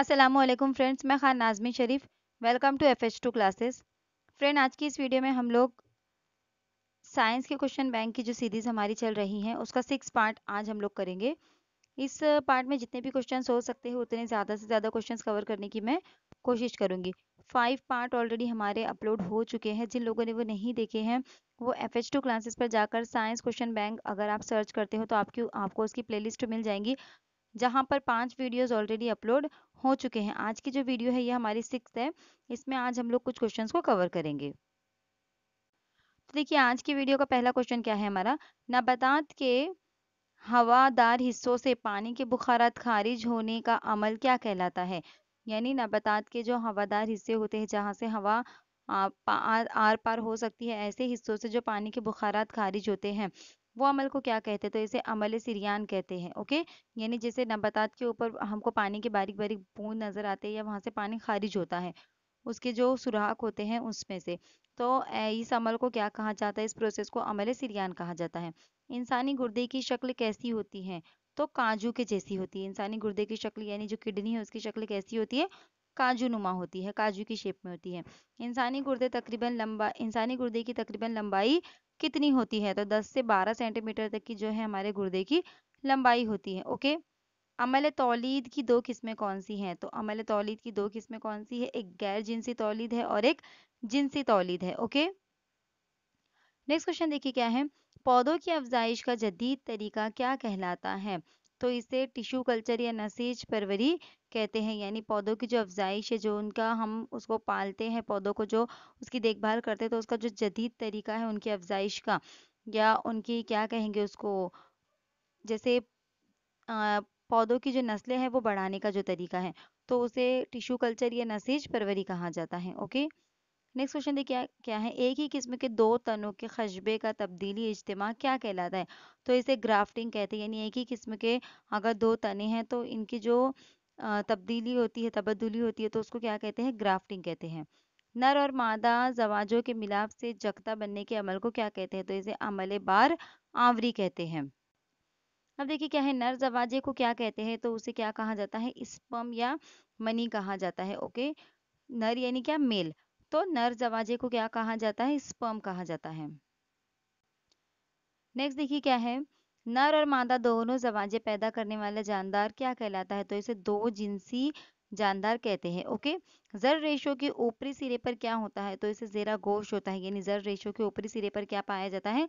Aslam friends मैं Khan Nazmi Sharif welcome to FH two classes friend आज की इस वीडियो में हम लोग साइंस के क्वेश्चन बैंक की जो सीरीज़ हमारी चल रही हैं उसका सिक्स पार्ट आज हम लोग करेंगे इस पार्ट में जितने भी क्वेश्चन हो सकते हैं उतने ज़्यादा से ज़्यादा क्वेश्चन कवर करने की मैं कोशिश करूँगी फाइव पार्ट ऑलरेडी हमारे अपलोड हो चुके हैं जिन लोगों ने वो नहीं देखे हैं वो एफ एच टू क्लासेस पर जाकर साइंस क्वेश्चन बैंक अगर आप सर्च करते हो तो आपकी आपको उसकी प्लेलिस्ट मिल जाएंगी जहाँ पर पांच वीडियोस ऑलरेडी अपलोड हो चुके हैं आज की जो वीडियो है ये हमारी सिक्स है इसमें आज हम लोग कुछ क्वेश्चंस को कवर करेंगे तो देखिए आज की वीडियो का पहला क्वेश्चन क्या है हमारा नबातात के हवादार हिस्सों से पानी के बुखारात खारिज होने का अमल क्या कहलाता है यानी नबातात के जो हवादार हिस्से होते हैं जहाँ से हवा आर पार हो सकती है ऐसे हिस्सों से जो पानी के बुखारात खारिज होते हैं वो अमल को क्या कहते हैं तो इसे अमल सिरियान कहते हैं ओके यानी जैसे नबतात के ऊपर हमको पानी के बारीक बारीक बूंद नज़र आते हैं या वहाँ से पानी खारिज होता है उसके जो सुराख होते हैं उसमें से तो इस अमल को क्या कहा जाता है इस प्रोसेस को अमल सिरियान कहा जाता है इंसानी गुर्दे की शक्ल कैसी होती है तो काजू के जैसी होती है इंसानी गुर्दे की शक्ल यानी जो किडनी है उसकी शक्ल कैसी होती है काजू नुमा होती है काजू की शेप में होती है इंसानी गुर्दे तकरीबन लंबा इंसानी गुर्दे की तकरीबन लंबाई कितनी होती है तो 10 से 12 सेंटीमीटर तक की जो है हमारे गुर्दे की लंबाई होती है ओके अमल तौलीद की दो किस्में कौन सी हैं तो अमल तौलीद की दो किस्में कौन सी है एक गैर जिनसी तौलीद है और एक जिनसी तौलीद है ओके नेक्स्ट क्वेश्चन देखिए क्या है पौधों की अफजाइश का जदीद तरीका क्या कहलाता है तो इसे टिश्यू कल्चर या नसीज परवरी कहते हैं यानी पौधों की जो अफजाइश है जो उनका हम उसको पालते हैं पौधों को जो उसकी देखभाल करते हैं तो उसका जो जदीद तरीका है उनकी अफजाइश का या उनकी क्या कहेंगे उसको जैसे पौधों की जो नस्लें हैं वो बढ़ाने का जो तरीका है तो उसे टिश्यू कल्चर या नसीज परवरी कहा जाता है ओके नेक्स्ट क्वेश्चन देखिए क्या, है एक ही किस्म के दो तनों के खशबे का तब्दीली इज्तम क्या कहलाता है तो इसे ग्राफ्टिंग कहते हैं यानी एक ही किस्म के अगर दो तने हैं तो इनकी जो तब्दीली होती है तबदुली होती है तो उसको क्या कहते हैं ग्राफ्टिंग कहते हैं नर और मादा जवाजों के मिलाप से जगता बनने के अमल को क्या कहते हैं तो इसे अमल बार आंवरी कहते हैं अब देखिए क्या है नर जवाजे को क्या कहते हैं तो उसे क्या कहा जाता है स्पम या मनी कहा जाता है ओके नर यानी क्या मेल तो नर जवाजे को क्या कहा जाता है स्पम कहा जाता है नेक्स्ट देखिए क्या है नर और मादा दोनों जवाजे पैदा करने वाला जानदार क्या कहलाता है तो इसे दो जिनसी जानदार कहते हैं ओके जर रेशो के ऊपरी सिरे पर क्या होता है तो इसे जेरा गोश होता है यानी जर रेशो के ऊपरी सिरे पर क्या पाया जाता है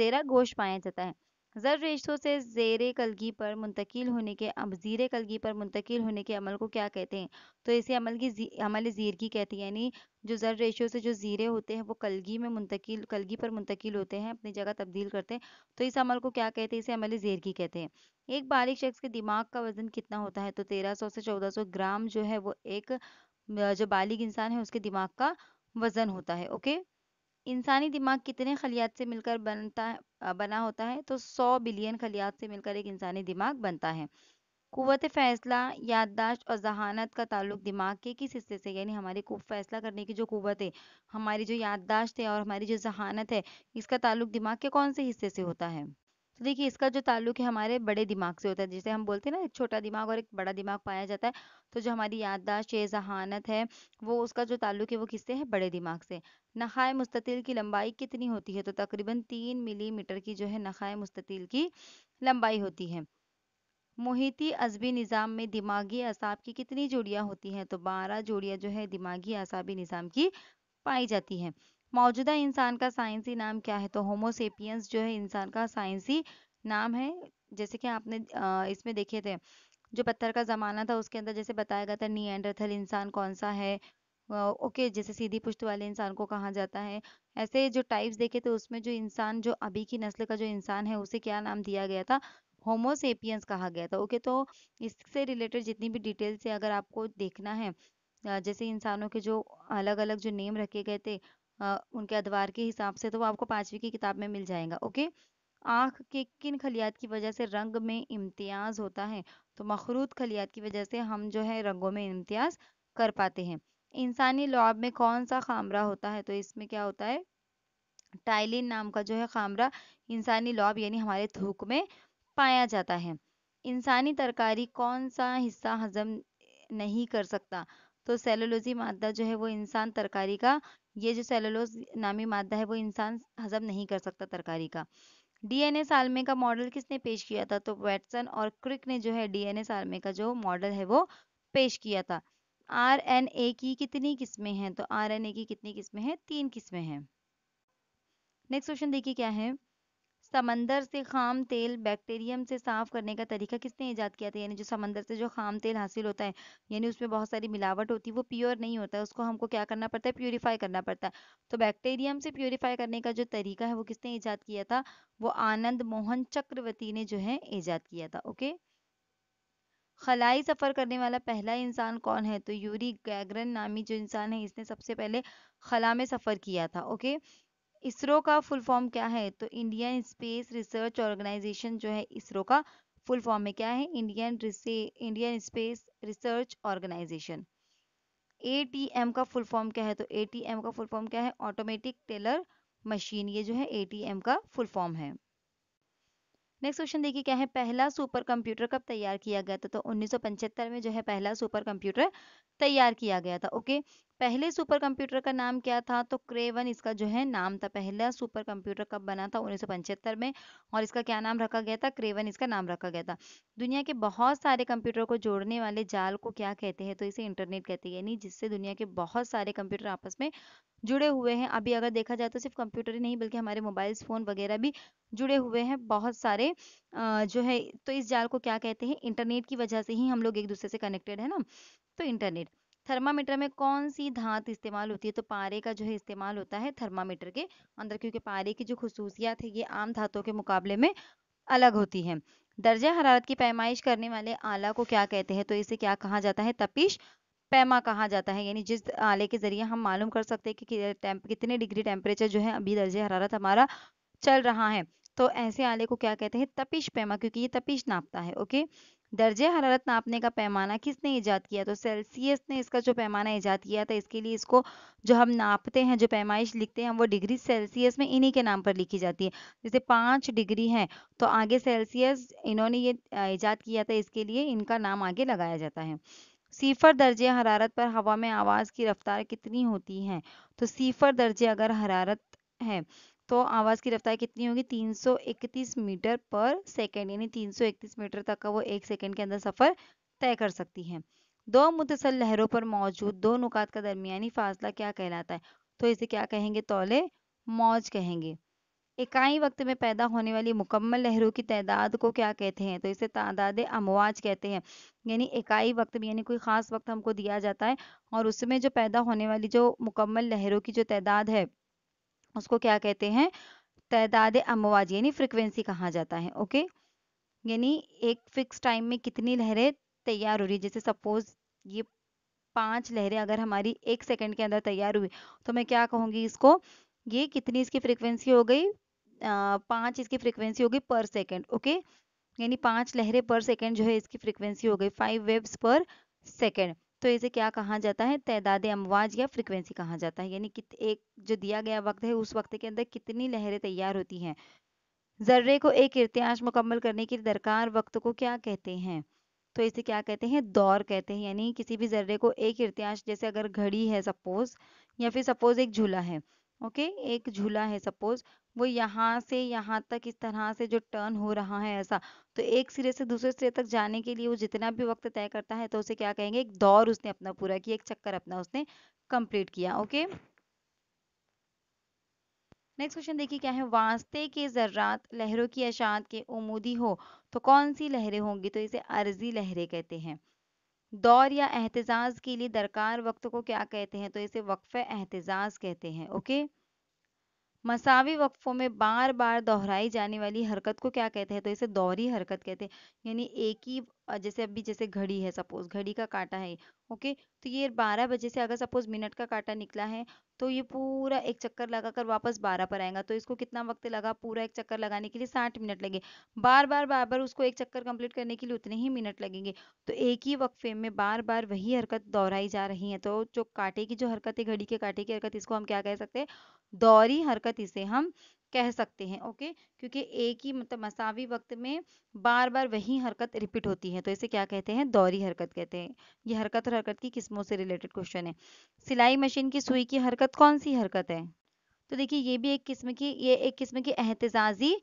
जेरा गोश पाया जाता है ज़र रिश्तों से ज़ेर कलगी पर मुंतकिल होने के ज़ीर कलगी पर मुंतकिल होने के अमल को क्या कहते हैं तो इसे अमल की जी, अमल ज़ीरगी कहते हैं यानी जो ज़र रेशों से जो ज़ीरे होते हैं वो कलगी में मुंतकिल कलगी पर मुंतकिल होते हैं अपनी जगह तब्दील करते हैं तो इस अमल को क्या कहते हैं इसे अमल ज़ेरगी कहते हैं एक बालिग शख्स के दिमाग का वजन कितना होता है तो तेरह सौ से चौदह सौ ग्राम जो है वो एक जो बालिग इंसान है उसके दिमाग का वजन होता है ओके इंसानी दिमाग कितने खलियात से मिलकर बनता बना होता है तो सौ बिलियन खलियात से मिलकर एक इंसानी दिमाग बनता है कुत फ़ैसला याददाश्त और जहानत का ताल्लुक दिमाग के किस हिस्से से यानी हमारी फ़ैसला करने की जो कुत है हमारी जो याददाश्त है और हमारी जो जहानत है इसका ताल्लुक दिमाग के कौन से हिस्से से होता है तो देखिए इसका जो ताल्लुक है हमारे बड़े दिमाग से होता है जिसे हम बोलते हैं ना एक छोटा दिमाग और एक बड़ा दिमाग पाया जाता है तो जो हमारी याददाश्त ये जहानत है वो उसका जो ताल्लुक है वो किससे है बड़े दिमाग से नखाए मुस्ततील की लंबाई कितनी होती है तो तकरीबन तीन मिलीमीटर की जो है नखाए मुस्ततील की लंबाई होती है मोहिती अजबी निज़ाम में दिमागी असाब की कितनी जोड़ियाँ होती हैं तो बारह जोड़ियाँ जो है दिमागी असाबी निज़ाम की पाई जाती हैं मौजूदा इंसान का साइंसी नाम क्या है तो होमोसेपियंस जो है इंसान का साइंसी नाम है जैसे कि आपने इसमें देखे थे जो पत्थर का ज़माना था उसके अंदर जैसे बताया गया था नियंडरथल इंसान कौन सा है ओके जैसे सीधी पुष्ट वाले इंसान को कहा जाता है ऐसे जो टाइप्स देखे थे उसमें जो इंसान जो अभी की नस्ल का जो इंसान है उसे क्या नाम दिया गया था होमोसेपियंस कहा गया था ओके तो इससे रिलेटेड जितनी भी डिटेल्स है अगर आपको देखना है जैसे इंसानों के जो अलग अलग जो नेम रखे गए थे उनके अदवार के हिसाब से तो वो आपको पांचवी की किताब में मिल जाएगा ओके आंख के किन खलियात की वजह से रंग में इम्तियाज़ होता है तो मखरूत खलियात की वजह से हम जो है रंगों में इम्तियाज़ कर पाते हैं इंसानी लॉब में कौन सा खामरा होता है तो इसमें क्या होता है टाइलिन नाम का जो है खामरा इंसानी लॉब यानी हमारे थूक में पाया जाता है इंसानी तरकारी कौन सा हिस्सा हजम नहीं कर सकता तो सेलोलोजी मादा जो है वो इंसान तरकारी का ये जो सेलोलोस नामी मादा है वो इंसान हजम नहीं कर सकता तरकारी का डीएनए सालमे का मॉडल किसने पेश किया था तो वैटसन और क्रिक ने जो है डीएनए सालमे का जो मॉडल है वो पेश किया था आरएनए की कितनी किस्में हैं तो आरएनए की कितनी किस्में हैं तीन किस्में हैं नेक्स्ट क्वेश्चन देखिए क्या है समंदर से खाम तेल बैक्टीरियम से साफ करने का तरीका किसने ईजाद किया था यानी जो समंदर से जो खाम तेल हासिल होता है यानी उसमें बहुत सारी मिलावट होती है वो प्योर नहीं होता है उसको हमको क्या करना पड़ता है प्योरीफाई करना पड़ता है तो बैक्टीरियम से प्योरीफाई करने का जो तरीका है वो किसने ईजाद किया था वो आनंद मोहन चक्रवर्ती ने जो है ईजाद किया था ओके खलाई सफ़र करने वाला पहला इंसान कौन है तो यूरी गैगरन नामी जो इंसान है इसने सबसे पहले खला में सफ़र किया था ओके इसरो का फुल फॉर्म क्या है तो इंडियन स्पेस रिसर्च ऑर्गेनाइजेशन जो है इसरो का फुल फॉर्म में क्या है Indian Indian space research organisation A का फुल फॉर्म क्या है तो ए का फुल फॉर्म क्या है ऑटोमेटिक टेलर मशीन ये जो है ए का फुल फॉर्म है नेक्स्ट क्वेश्चन देखिए क्या है पहला सुपर कंप्यूटर कब तैयार किया गया था तो 1975 में जो है पहला सुपर कंप्यूटर तैयार किया गया था ओके पहले सुपर कंप्यूटर का नाम क्या था तो क्रेवन इसका जो है नाम था पहला सुपर कंप्यूटर कब बना था उन्नीस में और इसका क्या नाम रखा गया था क्रेवन इसका नाम रखा गया था दुनिया के बहुत सारे कंप्यूटर को जोड़ने वाले जाल को क्या कहते हैं तो इसे इंटरनेट कहते हैं यानी जिससे दुनिया के बहुत सारे कंप्यूटर आपस में जुड़े हुए हैं अभी अगर देखा जाए तो सिर्फ कंप्यूटर ही नहीं बल्कि हमारे मोबाइल फ़ोन वगैरह भी जुड़े हुए हैं बहुत सारे जो है तो इस जाल को क्या कहते हैं इंटरनेट की वजह से ही हम लोग एक दूसरे से कनेक्टेड है ना तो इंटरनेट थर्मामीटर में कौन सी धात इस्तेमाल होती है तो पारे का जो है इस्तेमाल होता है थर्मामीटर के अंदर क्योंकि पारे की जो खसूसियात है ये आम धातों के मुकाबले में अलग होती है दर्जा हरारत की पैमाइश करने वाले आला को क्या कहते हैं तो इसे क्या कहा जाता है तपिश पैमा कहा जाता है यानी जिस आले के जरिए हम मालूम कर सकते हैं कि टेम्प कितने डिग्री टेम्परेचर जो है अभी दर्ज हरारत हमारा चल रहा है तो ऐसे आले को क्या कहते हैं तपिश पैमा क्योंकि ये तपिश नापता है ओके दर्जे हरारत नापने का पैमाना किसने ईजाद किया तो सेल्सियस ने इसका जो पैमाना ईजाद किया था इसके लिए इसको जो हम नापते हैं जो पैमाइश लिखते हैं वो डिग्री सेल्सियस में इन्हीं के नाम पर लिखी जाती है जैसे पाँच डिग्री है तो आगे सेल्सियस इन्होंने ये ईजाद किया था इसके लिए इनका नाम आगे लगाया जाता है सीफर दर्जे हरारत पर हवा में आवाज़ की रफ्तार कितनी होती है तो सीफर दर्जे अगर हरारत है तो आवाज़ की रफ्तार कितनी होगी 331 मीटर पर सेकेंड यानी 331 मीटर तक का वो एक सेकेंड के अंदर सफ़र तय कर सकती है दो मुतसल लहरों पर मौजूद दो नुकात का दरमियानी फासला क्या कहलाता है तो इसे क्या कहेंगे तोले मौज कहेंगे इकाई वक्त में पैदा होने वाली मुकम्मल लहरों की तादाद को क्या कहते हैं तो इसे तादाद अमवाज कहते हैं यानी इकाई वक्त में यानी कोई ख़ास वक्त हमको दिया जाता है और उसमें जो पैदा होने वाली जो मुकम्मल लहरों की जो तादाद है उसको क्या कहते हैं तदाद अमवाज यानी फ्रिक्वेंसी कहा जाता है ओके यानी एक फिक्स टाइम में कितनी लहरें तैयार हो रही है जैसे सपोज ये पांच लहरें अगर हमारी एक सेकंड के अंदर तैयार हुई तो मैं क्या कहूंगी इसको ये कितनी इसकी फ्रिक्वेंसी हो गई पांच इसकी फ्रिक्वेंसी हो गई पर सेकंड ओके यानी पांच लहरें पर सेकंड जो है इसकी फ्रिक्वेंसी हो गई फाइव वेव्स पर सेकंड तो इसे क्या कहा जाता है तैदाद अमवाज या फ्रिक्वेंसी कहा जाता है यानी कि एक जो दिया गया वक्त है उस वक्त के अंदर कितनी लहरें तैयार होती हैं जर्रे को एक इर्त्याश मुकम्मल करने की दरकार वक्त को क्या कहते हैं तो इसे क्या कहते हैं दौर कहते हैं यानी किसी भी जर्रे को एक इर्त्याश जैसे अगर घड़ी है सपोज या फिर सपोज एक झूला है ओके एक झूला है सपोज वो यहाँ से यहाँ तक इस तरह से जो टर्न हो रहा है ऐसा तो एक सिरे से दूसरे सिरे तक जाने के लिए वो जितना भी वक्त तय करता है तो उसे क्या कहेंगे एक दौर उसने अपना पूरा किया एक चक्कर अपना उसने कंप्लीट किया ओके नेक्स्ट क्वेश्चन देखिए क्या है वास्ते के जर्रात लहरों की अशात के उमूदी हो तो कौन सी लहरें होंगी तो इसे अर्जी लहरें कहते हैं दौर या एहतजाज के लिए दरकार वक्त को क्या कहते हैं तो इसे वक्फ एहतजाज कहते हैं ओके मसावी वक्फ़ों में बार बार दोहराई जाने वाली हरकत को क्या कहते हैं तो इसे दौरी हरकत कहते हैं यानी एक ही जैसे अभी जैसे घड़ी है सपोज घड़ी का काटा है ओके तो ये बारह बजे से अगर सपोज मिनट का काटा निकला है तो ये पूरा एक चक्कर लगा कर वापस बारह पर आएगा तो इसको कितना वक्त लगा पूरा एक चक्कर लगाने के लिए साठ मिनट लगे बार बार बार बार उसको एक चक्कर कंप्लीट करने के लिए उतने ही मिनट लगेंगे तो एक ही वक्फे में बार बार वही हरकत दोहराई जा रही है तो जो काटे की जो हरकत है घड़ी के काटे की हरकत इसको हम क्या कह सकते हैं दौरी हरकत इसे हम कह सकते हैं ओके क्योंकि एक ही मतलब मसावी वक्त में बार बार वही हरकत रिपीट होती है तो इसे क्या कहते हैं दौरी हरकत कहते हैं ये हरकत और हरकत की किस्मों से रिलेटेड क्वेश्चन है सिलाई मशीन की सुई की हरकत कौन सी हरकत है तो देखिए ये भी एक किस्म की ये एक किस्म की एहतजाजी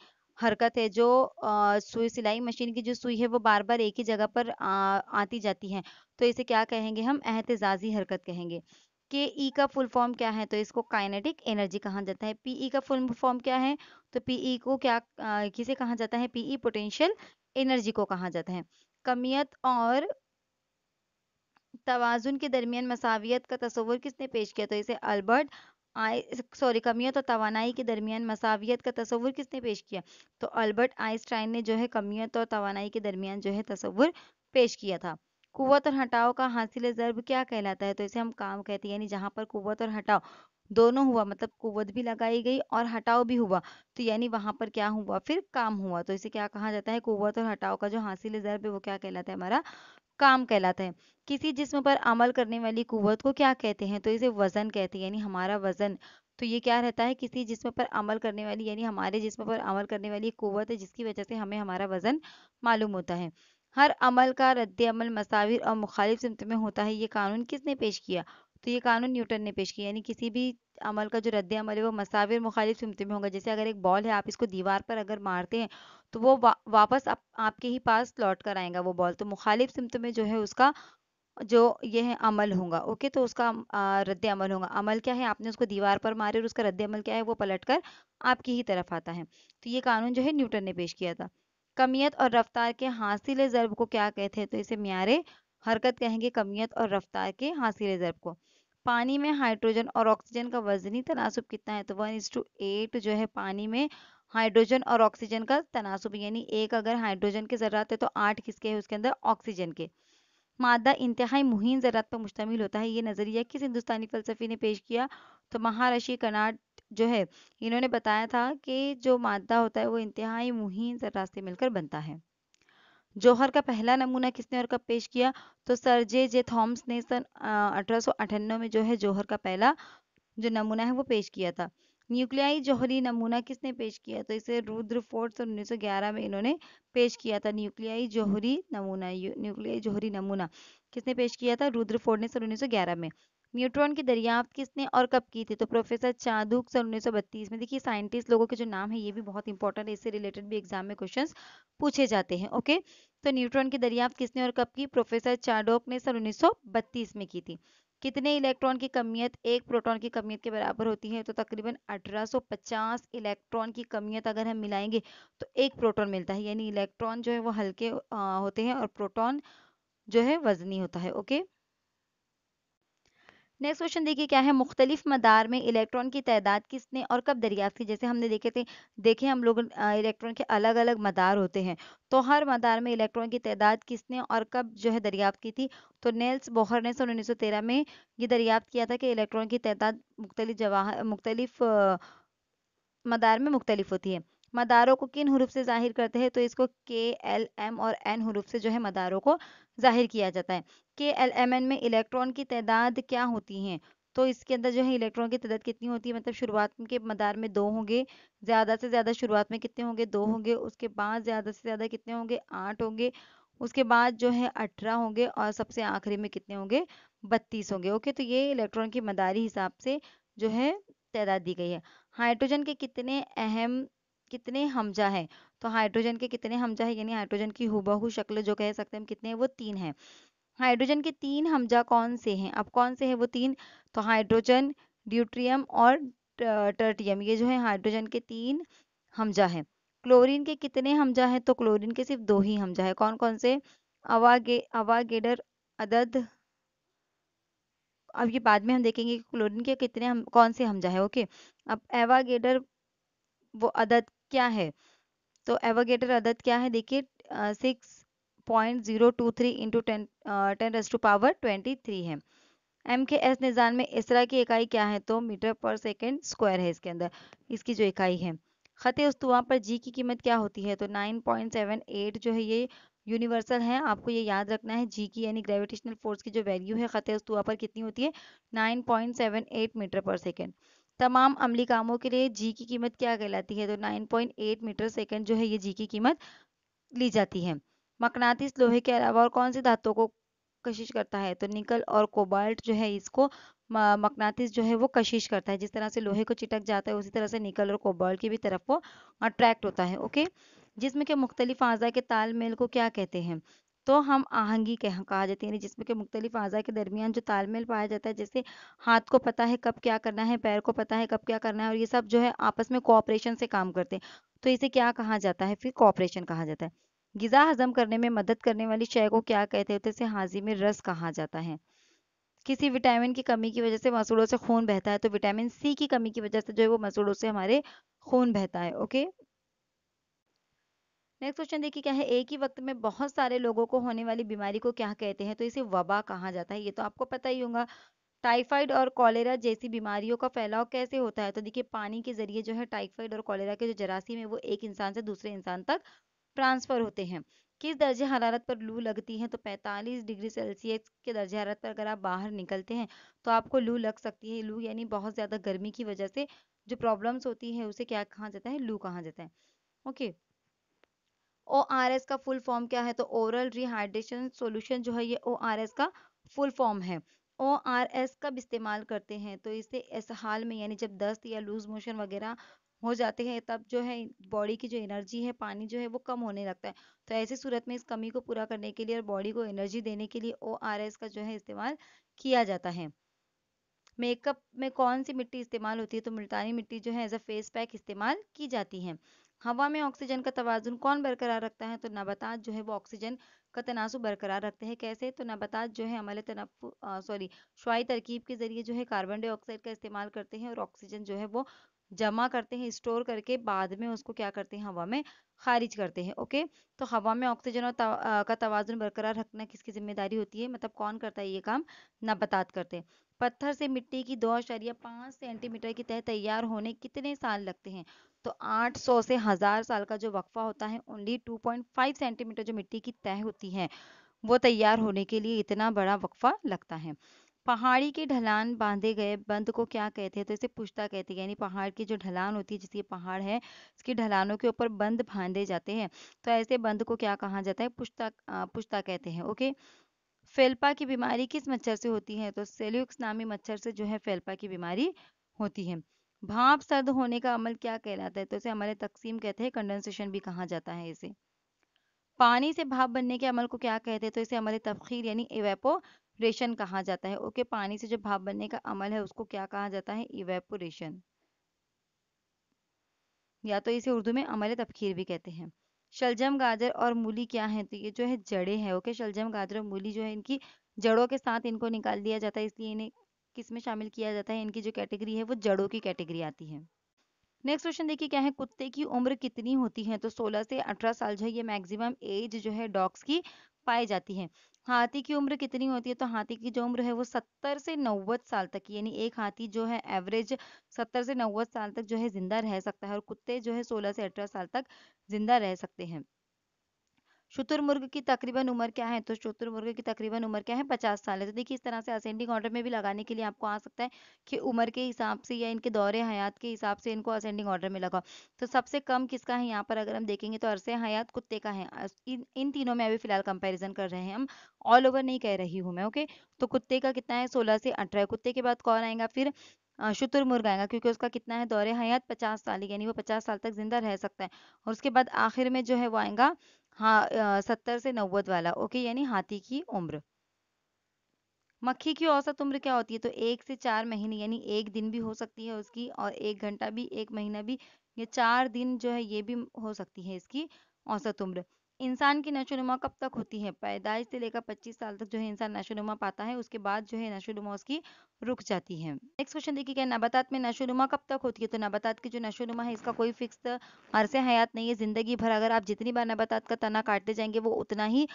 हरकत है जो आ, सुई सिलाई मशीन की जो सुई है वो बार बार एक ही जगह पर आ, आती जाती है तो इसे क्या कहेंगे हम एहतजाजी हरकत कहेंगे के ई e का फुल फॉर्म क्या है तो इसको काइनेटिक एनर्जी कहा जाता है पी ई e का फुल फॉर्म क्या है तो पी ई e को क्या आ, किसे कहा जाता है पी ई पोटेंशियल एनर्जी को कहा जाता है कमियत और तोज़ुन के दरमियान मसावियत का तस्वर किसने पेश किया तो इसे अल्बर्ट आई सॉरी कमियत और तोानाई के दरमियान मसावियत का तस्वर किसने पेश किया तो अल्बर्ट आइंस्टाइन ने जो है कमियत और तोानाई के दरमियान जो है तस्वर पेश किया था कुवत और हटाव का हासिल ज़र्ब क्या कहलाता है तो इसे हम काम कहते हैं यानी जहाँ पर कुवत और हटाव दोनों हुआ मतलब कुवत भी लगाई गई और हटाव भी हुआ तो यानी वहां पर क्या हुआ फिर काम हुआ तो इसे क्या कहा जाता है कुवत और हटाव का जो हासिल जर्ब है वो क्या कहलाता है हमारा काम कहलाता है किसी जिस्म पर अमल करने वाली कुवत को क्या कहते हैं तो इसे वजन कहते हैं यानी हमारा वजन तो ये क्या रहता है किसी जिस्म पर अमल करने वाली यानी हमारे जिस्म पर अमल करने वाली कुवत है जिसकी वजह से हमें हमारा वजन मालूम होता है हर अमल का रद्द अमल मसाविर और मुखालिफ सिमत में होता है ये कानून किसने पेश किया तो ये कानून न्यूटन ने पेश किया यानी किसी भी अमल का जो रद्द अमल है वो मसाविर मुखालिफ सिमत में होगा जैसे अगर एक बॉल है आप इसको दीवार पर अगर मारते हैं तो वो वा, वापस आप, आपके ही पास लौट कर आएगा वो बॉल तो मुखालिफ सिमत में जो है उसका जो ये है अमल होगा ओके तो उसका रद्द अमल होगा अमल क्या है आपने उसको दीवार पर मारे और उसका रद्द अमल क्या है वो पलट कर आपकी ही तरफ आता है तो ये कानून जो है न्यूटन ने पेश किया था कमियत और रफ्तार के हासिल ज़रब को क्या कहते हैं तो इसे म्यारे हरकत कहेंगे कमियत और रफ्तार के हासिल ज़रब को पानी में हाइड्रोजन और ऑक्सीजन का वजनी तनासब कितना है तो वन इज टू एट जो है पानी में हाइड्रोजन और ऑक्सीजन का तनासब यानी एक अगर हाइड्रोजन के ज़रात है तो आठ किसके है उसके अंदर ऑक्सीजन के मादा इंतहाई मुहिम ज़रात पर मुश्तमिल होता है ये नज़रिया किस हिंदुस्तानी फ़लसफ़ी ने पेश किया तो महारशि कनाड जो है इन्होंने बताया था कि जो मादा होता है वो इंतहाई मुहिम रास्ते से मिलकर बनता है जोहर का पहला नमूना किसने और कब पेश किया तो सर जे जे थॉम्स ने सन अठारह में जो है जोहर का पहला जो नमूना है वो पेश किया था न्यूक्लियाई जोहरी नमूना किसने पेश किया तो इसे रुद्र फोर्ट उन्नीस में इन्होंने पेश किया था न्यूक्लियाई जोहरी नमूना न्यूक्लियाई जोहरी नमूना किसने पेश किया था रुद्र फोर्ड ने सन 1911 में न्यूट्रॉन की दरियाफ्त किसने और कब की थी तो प्रोफेसर चादुक सर उन्नीस में देखिए साइंटिस्ट लोगों के जो नाम है ये भी बहुत इंपॉर्टेंट है इससे रिलेटेड भी एग्जाम में क्वेश्चन पूछे जाते हैं ओके तो न्यूट्रॉन की दरियाफ्त किसने और कब की प्रोफेसर चाडोक ने सर उन्नीस में की थी कितने इलेक्ट्रॉन की कमियत एक प्रोटॉन की कमियत के बराबर होती है तो तकरीबन 1850 इलेक्ट्रॉन की कमियत अगर हम मिलाएंगे तो एक प्रोटॉन मिलता है यानी इलेक्ट्रॉन जो है वो हल्के होते हैं और प्रोटॉन जो है वजनी होता है ओके okay? नेक्स्ट क्वेश्चन देखिए क्या है मुख्तलिफ मदार में इलेक्ट्रॉन की तादाद किसने और कब दरियाफ्त की जैसे हमने देखे थे देखे हम लोग इलेक्ट्रॉन के अलग अलग मदार होते हैं तो हर मदार में इलेक्ट्रॉन की तादाद किसने और कब जो है दरियाफ्त की थी तो नेल्स बोहर ने सन उन्नीस में ये दरियाफ्त किया था कि इलेक्ट्रॉन की तादाद मुख्तलिफ जवाहर मुख्तलिफ मदार में मुख्तलिफ होती है मदारों को किन हरूफ से जाहिर करते हैं तो इसको के एल एम और एन हरूफ से जो है मदारों को जाहिर किया जाता है के एल एम एन में इलेक्ट्रॉन की तादाद क्या होती है तो इसके अंदर जो है इलेक्ट्रॉन की तादाद कितनी होती है मतलब शुरुआत के मदार में दो होंगे ज़्यादा से ज़्यादा शुरुआत में कितने होंगे दो हम्म। होंगे उसके बाद ज़्यादा से ज़्यादा कितने होंगे आठ होंगे उसके बाद जो है अठारह होंगे और सबसे आखिरी में कितने होंगे बत्तीस होंगे ओके तो ये इलेक्ट्रॉन की मदारी हिसाब से जो है तादाद दी गई है हाइड्रोजन के कितने अहम कितने हमजा है तो हाइड्रोजन के कितने हमजा है यानी हाइड्रोजन की हुबहू शक्ल जो कह सकते हैं कितने है? वो तीन है हाइड्रोजन के तीन हमजा कौन से हैं अब कौन से हैं वो तीन तो हाइड्रोजन ड्यूट्रियम और टर्टियम ये जो है हाइड्रोजन के तीन हमजा है क्लोरीन के कितने हमजा है तो क्लोरीन के सिर्फ दो ही हमजा है कौन कौन से अवागे अवागेडर अदद अब ये बाद में हम देखेंगे कि क्लोरीन के कितने हम कौन से हमजा है ओके अब एवागेडर वो अदद क्या है तो एवोगेटर अदद क्या है देखिए six point zero two three into ten ten raise to power twenty three है एम के एस निज़ान में इस तरह की इकाई क्या है तो मीटर पर सेकेंड स्क्वायर है इसके अंदर इसकी जो इकाई है ख़त उस पर जी की कीमत क्या होती है तो नाइन पॉइंट सेवन एट जो है ये यूनिवर्सल है आपको ये याद रखना है जी की यानी ग्रेविटेशनल फोर्स की जो वैल्यू है ख़त उस्तुआ पर कितनी होती है nine point seven eight metre per second तमाम अमली कामों के लिए जी की कीमत क्या कहलाती है तो 9.8 मीटर सेकंड जो है ये जी की कीमत ली जाती है मकनातीस लोहे के अलावा और कौन सी धातुओं को कशिश करता है तो निकल और कोबाल्ट जो है इसको मकनातीस जो है वो कशिश करता है जिस तरह से लोहे को चिटक जाता है उसी तरह से निकल और कोबाल्ट की भी तरफ वो अट्रैक्ट होता है ओके जिसमें के मुख्तलिफ आजा के तालमेल को क्या कहते हैं तो हम आहंगी कह कहा जाती है जिसमें कि मुख्तलिफ अज़ा के दरमियान जो तालमेल पाया जाता है जैसे हाथ को पता है कब क्या करना है पैर को पता है कब क्या करना है और ये सब जो है आपस में कोऑपरेशन से काम करते हैं तो इसे क्या कहा जाता है फिर कोऑपरेशन कहा जाता है गिजा हजम करने में मदद करने वाली शय को क्या कहते हैं तो इसे हाजी में रस कहा जाता है किसी विटामिन की कमी की वजह से मसूड़ों से खून बहता है तो विटामिन सी की कमी की वजह से जो है वो मसूड़ों से हमारे खून बहता है ओके नेक्स्ट क्वेश्चन देखिए क्या है एक ही वक्त में बहुत सारे लोगों को होने वाली बीमारी को क्या कहते हैं तो इसे वबा कहा जाता है ये तो आपको पता ही होगा टाइफाइड और कॉलेरा जैसी बीमारियों का फैलाव कैसे होता है तो देखिए पानी के जरिए जो है टाइफाइड और कॉलेरा के जो जरासीम है वो एक इंसान से दूसरे इंसान तक ट्रांसफर होते हैं किस दर्जे हरारत पर लू लगती है तो 45 डिग्री सेल्सियस के दर्जे हरारत पर अगर आप बाहर निकलते हैं तो आपको लू लग सकती है लू यानी बहुत ज़्यादा गर्मी की वजह से जो प्रॉब्लम्स होती है उसे क्या कहा जाता है लू कहा जाता है ओके okay. ओ का फुल फॉर्म क्या है तो ओरल रिहाइड्रेशन सोल्यूशन जो है ये ओ का फुल फॉर्म है ओ आर एस कब इस्तेमाल करते हैं तो इसे इस हाल में यानी जब दस्त या लूज मोशन वगैरह हो जाते हैं तब जो है बॉडी की जो एनर्जी है पानी जो है वो कम होने लगता है तो ऐसी सूरत में इस कमी को पूरा करने के लिए और बॉडी को एनर्जी देने के लिए ओ आर एस का जो है इस्तेमाल किया जाता है मेकअप में कौन सी मिट्टी इस्तेमाल होती है तो मुल्तानी मिट्टी जो है एज अ फेस पैक इस्तेमाल की जाती है हवा में ऑक्सीजन का तोज़ुन कौन बरकरार रखता है तो नबातात जो है वो ऑक्सीजन का तनासब बरकरार रखते हैं कैसे तो नबातात जो है अमल तनफ सॉरी शुआई तरकीब के ज़रिए जो है कार्बन डाइऑक्साइड का इस्तेमाल करते हैं और ऑक्सीजन जो है वो जमा करते हैं स्टोर करके बाद में उसको क्या करते हैं हवा में खारिज करते हैं ओके तो हवा में ऑक्सीजन और का तोज़ुन बरकरार रखना किसकी जिम्मेदारी होती है मतलब कौन करता है ये काम नबातात करते हैं पत्थर से मिट्टी की दो आशारिया पाँच सेंटीमीटर की तह तैयार होने कितने साल लगते हैं तो 800 से हज़ार साल का जो वक्फा होता है ओनली 2.5 सेंटीमीटर जो मिट्टी की तय होती है वो तैयार होने के लिए इतना बड़ा वक्फा लगता है पहाड़ी के ढलान बांधे गए बंद को क्या कहते हैं तो इसे पुश्ता कहते हैं यानी पहाड़ की जो ढलान होती है जिसकी पहाड़ है इसकी ढलानों के ऊपर बंद बांधे जाते हैं तो ऐसे बंद को क्या कहा जाता है पुश्ता पुश्ता कहते हैं ओके फेल्पा की बीमारी किस मच्छर से होती है तो सेल्यूक्स नामी मच्छर से जो है फेल्पा की बीमारी होती है भाप सर्द होने का अमल क्या कहलाता है तो इसे हमारे तकसीम कहते हैं कंडेंसेशन भी कहा जाता है इसे पानी से भाप बनने के अमल को क्या कहते हैं तो इसे हमारे तफखीर यानी इवेपोरेशन कहा जाता है ओके पानी से जो भाप बनने का अमल है उसको क्या कहा जाता है इवेपोरेशन या तो इसे उर्दू में अमल तफखीर भी कहते हैं शलजम गाजर और मूली क्या है तो ये जो है जड़े हैं ओके शलजम गाजर और मूली जो है इनकी जड़ों के साथ इनको निकाल दिया जाता है इसलिए इन्हें किस में शामिल किया जाता है इनकी जो कैटेगरी है वो जड़ों की कैटेगरी आती है नेक्स्ट क्वेश्चन देखिए क्या है कुत्ते की उम्र कितनी होती है तो 16 से 18 साल जो है ये मैक्सिमम एज जो है डॉग्स की पाई जाती है हाथी की उम्र कितनी होती है तो हाथी की जो उम्र है वो सत्तर से नब्बे साल तक यानी एक हाथी जो है एवरेज सत्तर से नब्बे साल तक जो है जिंदा रह सकता है और कुत्ते जो है सोलह से अठारह साल तक जिंदा रह सकते हैं शुतुरमुर्ग की तकरीबन उम्र क्या है तो शुतुरमुर्ग की तकरीबन उम्र क्या है पचास साल है तो देखिए इस तरह से असेंडिंग ऑर्डर में भी लगाने के लिए आपको आ सकता है कि उम्र के हिसाब से या इनके दौरे हयात के हिसाब से इनको असेंडिंग ऑर्डर में लगाओ तो सबसे कम किसका है यहाँ पर अगर हम देखेंगे तो अरसे हयात कुत्ते का है इन, इन तीनों में अभी फिलहाल कंपेरिजन कर रहे हैं हम ऑल ओवर नहीं कह रही हूँ मैं ओके तो कुत्ते का कितना है सोलह से अठारह कुत्ते के बाद कौन आएगा फिर शुतुरमुर्ग आएगा क्योंकि उसका कितना है दौरे हयात हाँ, पचास साल यानी वो पचास साल तक जिंदा रह सकता है और उसके बाद आखिर में जो है वो आएगा हाँ सत्तर से नव्वद वाला ओके यानी हाथी की उम्र मक्खी की औसत उम्र क्या होती है तो एक से चार महीने यानी एक दिन भी हो सकती है उसकी और एक घंटा भी एक महीना भी ये चार दिन जो है ये भी हो सकती है इसकी औसत उम्र इंसान की नशोनुमा कब तक होती है पैदाइश से लेकर 25 साल तक जो है इंसान नशोनुमा पाता है उसके बाद जो है नशोनुमा उसकी रुक जाती है नेक्स्ट क्वेश्चन देखिए क्या नबातात में नशोनुमा कब तक होती है तो नबातात की जो नशोनुमा है इसका कोई फिक्स अरसे हयात नहीं है ज़िंदगी भर अगर आप जितनी बार नबातात का तना काटते जाएंगे वो उतना ही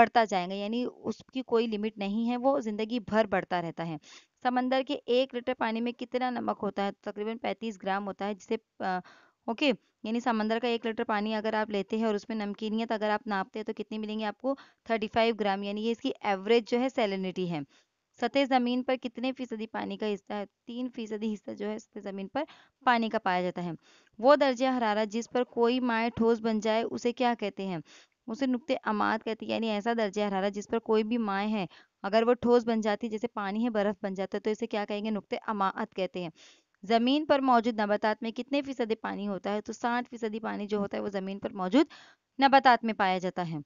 बढ़ता जाएंगे यानी उसकी कोई लिमिट नहीं है वो ज़िंदगी भर बढ़ता रहता है समंदर के एक लीटर पानी में कितना नमक होता है तो तकरीबन पैंतीस ग्राम होता है जिसे ओके यानी समंदर का एक लीटर पानी अगर आप लेते हैं और उसमें नमकीनियत अगर आप नापते हैं तो कितनी मिलेंगी आपको 35 ग्राम यानी ये इसकी एवरेज जो है सेलिनिटी है सतह ज़मीन पर कितने फीसदी पानी का हिस्सा है तीन फीसदी हिस्सा जो है सतह ज़मीन पर पानी का पाया जाता है वो दर्ज हरारा जिस पर कोई माए ठोस बन जाए उसे क्या कहते हैं उसे नुकते अमाद कहते हैं यानी ऐसा दर्जा हरारा जिस पर कोई भी माए है अगर वो ठोस बन जाती है जैसे पानी है बर्फ बन जाता है तो इसे क्या कहेंगे नुकते अमात कहते हैं ज़मीन पर मौजूद नबातात में कितने फीसदी पानी होता है तो साठ फीसदी पानी जो होता है वो ज़मीन पर मौजूद नबातात में पाया जाता है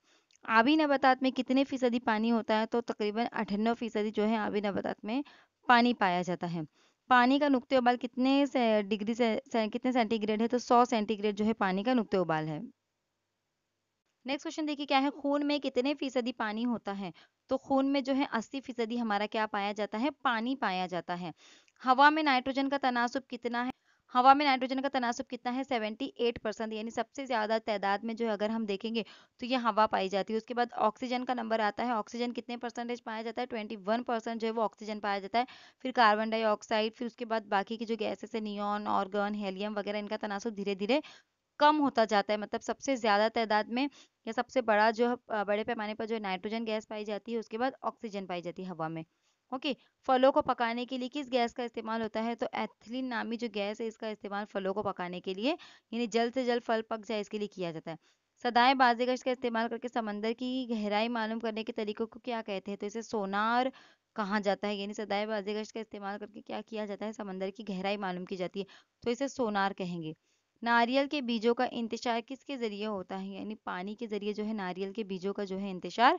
आबी नबतात में कितने फीसदी पानी होता है तो तकरीबन अठानवे फीसदी जो है आबी नबतात में पानी पाया जाता है पानी का नुकते उबाल कितने से, डिग्री से, से कितने सेंटीग्रेड है तो सौ सेंटीग्रेड जो है पानी का नुकते उबाल है नेक्स्ट क्वेश्चन देखिए क्या है खून में कितने फीसदी पानी होता है तो खून में जो है अस्सी फीसदी हमारा क्या पाया जाता है पानी पाया जाता है हवा में नाइट्रोजन का तनासब कितना है हवा में नाइट्रोजन का तनासब कितना है 78 परसेंट यानी सबसे ज़्यादा तादाद में जो है अगर हम देखेंगे तो ये हवा पाई जाती है उसके बाद ऑक्सीजन का नंबर आता है ऑक्सीजन कितने परसेंटेज पाया जाता है 21 परसेंट जो है वो ऑक्सीजन पाया जाता है फिर कार्बन डाइऑक्साइड फिर उसके बाद बाकी की जो गैसेस है नियॉन ऑर्गन हेलियम वगैरह इनका तनासब धीरे धीरे कम होता जाता है मतलब सबसे ज़्यादा तादाद में या सबसे बड़ा जो बड़े पैमाने पर जो नाइट्रोजन गैस पाई जाती है उसके बाद ऑक्सीजन पाई जाती है हवा में ओके फलों को पकाने के लिए किस गैस का इस्तेमाल होता है तो एथिलीन नामी जो गैस है इसका इस्तेमाल फलों को पकाने के लिए यानी जल्द से जल्द फल पक जाए इसके लिए किया जाता है सदाएं बाजीगश का इस्तेमाल करके समंदर की गहराई मालूम करने के तरीकों को क्या कहते हैं तो इसे सोनार कहा जाता है यानी सदाएं बाजीगश का इस्तेमाल करके क्या किया जाता है समंदर की गहराई मालूम की जाती है तो इसे सोनार कहेंगे नारियल के बीजों का इंतजार किसके ज़रिए होता है यानी पानी के ज़रिए जो है नारियल के बीजों का जो है इंतजार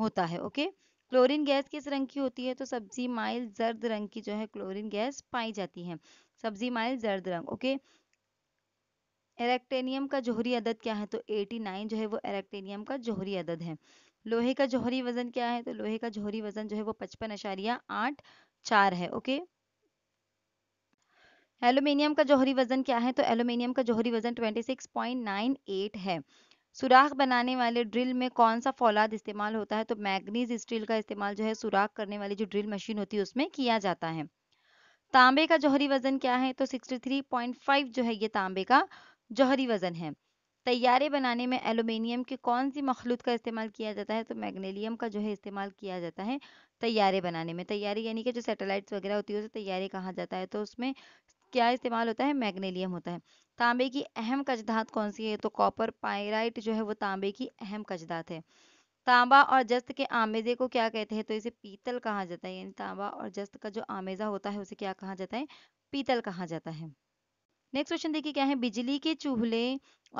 होता है ओके क्लोरीन गैस किस रंग की होती है तो सब्जी माइल जर्द रंग की जो है क्लोरीन गैस पाई जाती है सब्जी माइल जर्द रंग ओके एरेक्टेनियम का जोहरी अदद क्या है तो 89 जो है वो एरेक्टेनियम का जोहरी अदद है लोहे का जोहरी वजन क्या है तो लोहे का जोहरी वजन जो है वो पचपन अशारिया आठ चार है ओके एलुमिनियम का जोहरी वजन क्या है तो एलुमिनियम का जोहरी वजन 26.98 है सुराख बनाने वाले ड्रिल में कौन सा फौलाद इस्तेमाल होता है तो मैग्नीज स्टील का इस्तेमाल जो है सुराख करने वाली जो ड्रिल मशीन होती है उसमें किया जाता है तांबे का जोहरी वजन क्या है तो 63.5 जो है ये तांबे का जोहरी वजन है तैयारे बनाने में एलुमिनियम के कौन सी मखलूत का इस्तेमाल किया जाता है तो मैग्नेलियम का जो है इस्तेमाल किया जाता है तैयारे बनाने में तैयारी यानी कि जो सैटेलाइट्स वगैरह होती है उसे तैयारी कहा जाता है तो उसमें क्या इस्तेमाल होता है मैग्नीलियम होता है तांबे की अहम कच कौन सी है तो कॉपर पायराइट जो है वो तांबे की अहम कच है तांबा और जस्त के आमेजे को क्या कहते हैं तो इसे पीतल कहा जाता है यानी तांबा और जस्त का जो आमेजा होता है उसे क्या कहा जाता है पीतल कहा जाता है नेक्स्ट क्वेश्चन देखिए क्या है बिजली के चूल्हे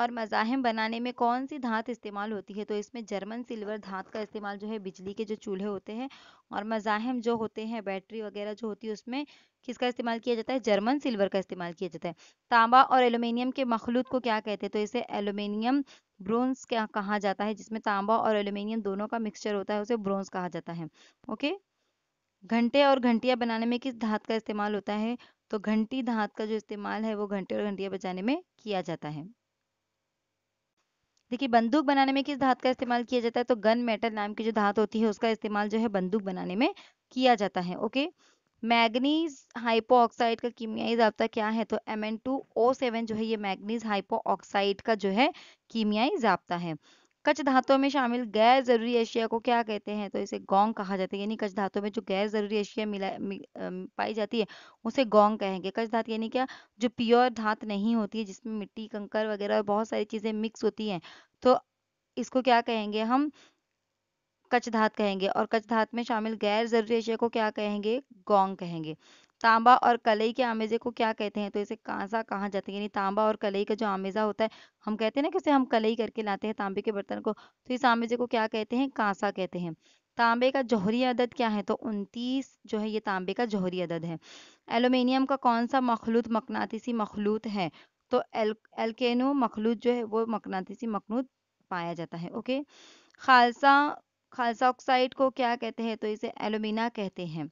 और मज़ाहिम बनाने में कौन सी धात इस्तेमाल होती है तो इसमें जर्मन सिल्वर धात का इस्तेमाल जो है बिजली के जो चूल्हे होते हैं और मज़ाहिम जो होते हैं बैटरी वगैरह जो होती है उसमें किसका इस्तेमाल किया जाता है जर्मन सिल्वर का इस्तेमाल किया जाता है तांबा और एलुमिनियम के मखलूत को क्या कहते हैं तो इसे एलुमिनियम ब्रोंस क्या कहा जाता है जिसमें तांबा और एलुमिनियम दोनों का मिक्सचर होता है उसे ब्रोंस कहा जाता है ओके घंटे और घंटिया बनाने में किस धात का इस्तेमाल होता है तो घंटी धात का जो इस्तेमाल है वो घंटे और घंटिया बजाने में किया जाता है देखिए बंदूक बनाने में किस धात का इस्तेमाल किया जाता है तो गन मेटल नाम की जो धात होती है उसका इस्तेमाल जो है बंदूक बनाने में किया जाता है ओके मैग्नीज हाइपो ऑक्साइड का कीमियाई जबता क्या है तो M N two O seven जो है ये मैग्नीज हाइपो ऑक्साइड का जो है कीमियाई जबता है कच धातुओं में शामिल गैर जरूरी एशिया को क्या कहते हैं तो इसे गोंग कहा जाता है यानी कच धातुओं में जो गैर जरूरी एशिया मिला पाई जाती है उसे गोंग कहेंगे कच धातु यानी क्या जो प्योर धात नहीं होती है जिसमें मिट्टी कंकर वगैरह और बहुत सारी चीजें मिक्स होती हैं तो इसको क्या कहेंगे हम कच धात कहेंगे और कच धात में शामिल गैर जरूरी एशिया को क्या कहेंगे गोंग कहेंगे तांबा और कलई के आमेजे को क्या कहते हैं तो इसे कांसा कहा जाता है यानी तांबा और कलई का जो आमेजा होता है हम कहते हैं ना कि उसे हम कलई करके लाते हैं तांबे के बर्तन को तो इस आमेजे को क्या कहते हैं कांसा कहते हैं तांबे का जौहरी अदद क्या है तो उनतीस जो है ये तांबे का जौहरी अदद है एलुमिनियम का कौन सा मखलूत मकनातीसी मखलूत है तो एल एलकेनो मखलूत जो है वो मकनातीसी मखलूत पाया जाता है ओके खालसा खालसा ऑक्साइड को क्या कहते हैं तो इसे एलुमिना कहते हैं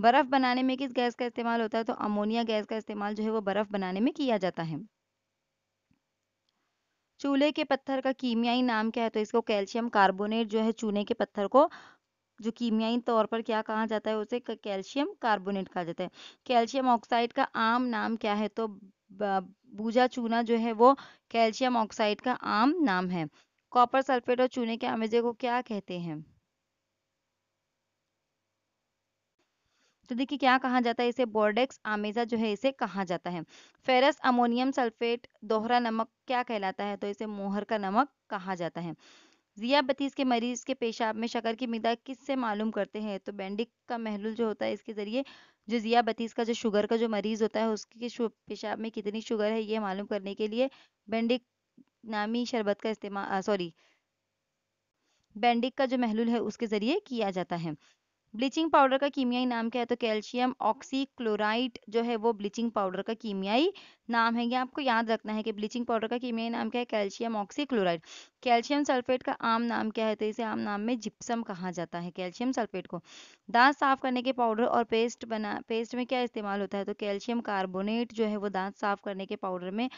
बर्फ़ बनाने में किस गैस का इस्तेमाल होता है तो अमोनिया गैस का इस्तेमाल जो है वो बर्फ़ बनाने में किया जाता है चूल्हे के पत्थर का कीमियाई नाम क्या है तो इसको कैल्शियम कार्बोनेट जो है चूने के पत्थर को जो कीमियाई तौर पर क्या कहा जाता है उसे कैल्शियम कार्बोनेट कहा जाता है कैल्शियम ऑक्साइड का आम नाम क्या है तो बूजा चूना जो है वो कैल्शियम ऑक्साइड का आम नाम है कॉपर सल्फेट और चूने के अमेजे को क्या कहते हैं तो देखिए क्या कहा जाता है इसे बोर्डेक्स आमेजा जो है इसे कहा जाता है फेरस अमोनियम सल्फेट दोहरा नमक क्या कहलाता है तो इसे मोहर का नमक कहा जाता है जियाबतीस के मरीज के पेशाब में शकर की मिदा किस से मालूम करते हैं तो बेंडिक का महलूल जो होता है इसके ज़रिए जो जियाबतीस का जो शुगर का जो मरीज होता है उसके पेशाब में कितनी शुगर है ये मालूम करने के लिए बेंडिक नामी शरबत का इस्तेमाल सॉरी बेंडिक का जो महलूल है उसके ज़रिए किया जाता है ब्लीचिंग पाउडर का कीमियाई नाम क्या है तो कैल्शियम ऑक्सीक्लोराइड जो है वो ब्लीचिंग पाउडर का कीमियाई नाम है यह आपको याद रखना है कि ब्लीचिंग पाउडर का कीमियाई नाम क्या है कैल्शियम ऑक्सीक्लोराइड कैल्शियम सल्फेट का आम नाम क्या है तो इसे आम नाम में जिप्सम कहा जाता है कैल्शियम सल्फेट को दांत साफ करने के पाउडर और पेस्ट बना पेस्ट में क्या इस्तेमाल होता है तो कैल्शियम कार्बोनेट जो है वो दांत साफ करने के पाउडर में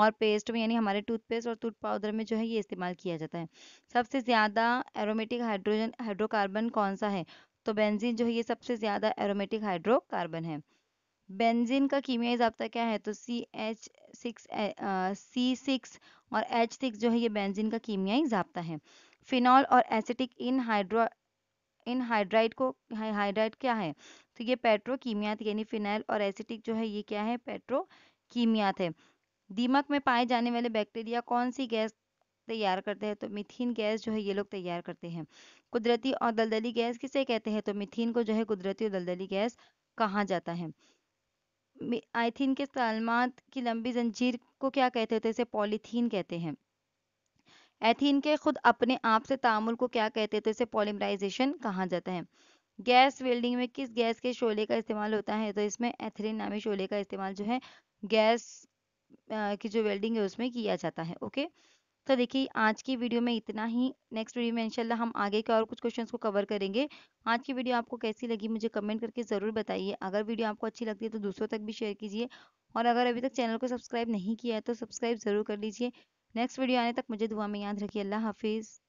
और पेस्ट में यानी हमारे टूथपेस्ट और टूथ पाउडर में जो है ये इस्तेमाल किया जाता है सबसे ज़्यादा एरोमेटिक हाइड्रोजन हाइड्रोकार्बन कौन सा है तो बेंजीन जो है ये सबसे ज़्यादा एरोमेटिक हाइड्रोकार्बन है बेंजीन का कीमियाई जबता क्या है तो C H six C six और एच सिक्स जो है ये बेंजीन का कीमियाई जबता है फिनॉल और acetic anhydro anhydride को हाइड्राइड क्या है तो ये पेट्रोकीमियात यानी फिनाइल और एसिटिक जो है ये क्या है पेट्रोकीमियात है दीमक में पाए जाने वाले बैक्टीरिया कौन सी गैस तैयार करते हैं तो मिथिन गैस जो है ये लोग तैयार करते हैं कुदरती और दलदली गैस किसे कहते हैं तो मिथिन को जो है कुदरती और दलदली गैस कहा जाता है आइथिन के सालमात की लंबी जंजीर को क्या कहते हैं तो इसे पॉलीथीन कहते हैं एथीन के खुद अपने आप से तामुल को क्या कहते हैं तो इसे पॉलीमराइजेशन कहा जाता है गैस वेल्डिंग में किस गैस के शोले का इस्तेमाल होता है तो इसमें एथरीन नामी शोले का इस्तेमाल जो है गैस की जो वेल्डिंग है उसमें किया जाता है ओके तो देखिए आज की वीडियो में इतना ही नेक्स्ट वीडियो में इनशाला हम आगे के और कुछ क्वेश्चन को कवर करेंगे आज की वीडियो आपको कैसी लगी मुझे कमेंट करके ज़रूर बताइए अगर वीडियो आपको अच्छी लगती है तो दूसरों तक भी शेयर कीजिए और अगर अभी तक चैनल को सब्सक्राइब नहीं किया है तो सब्सक्राइब ज़रूर कर लीजिए नेक्स्ट वीडियो आने तक मुझे दुआ में याद रखिए अल्लाह हाफिज़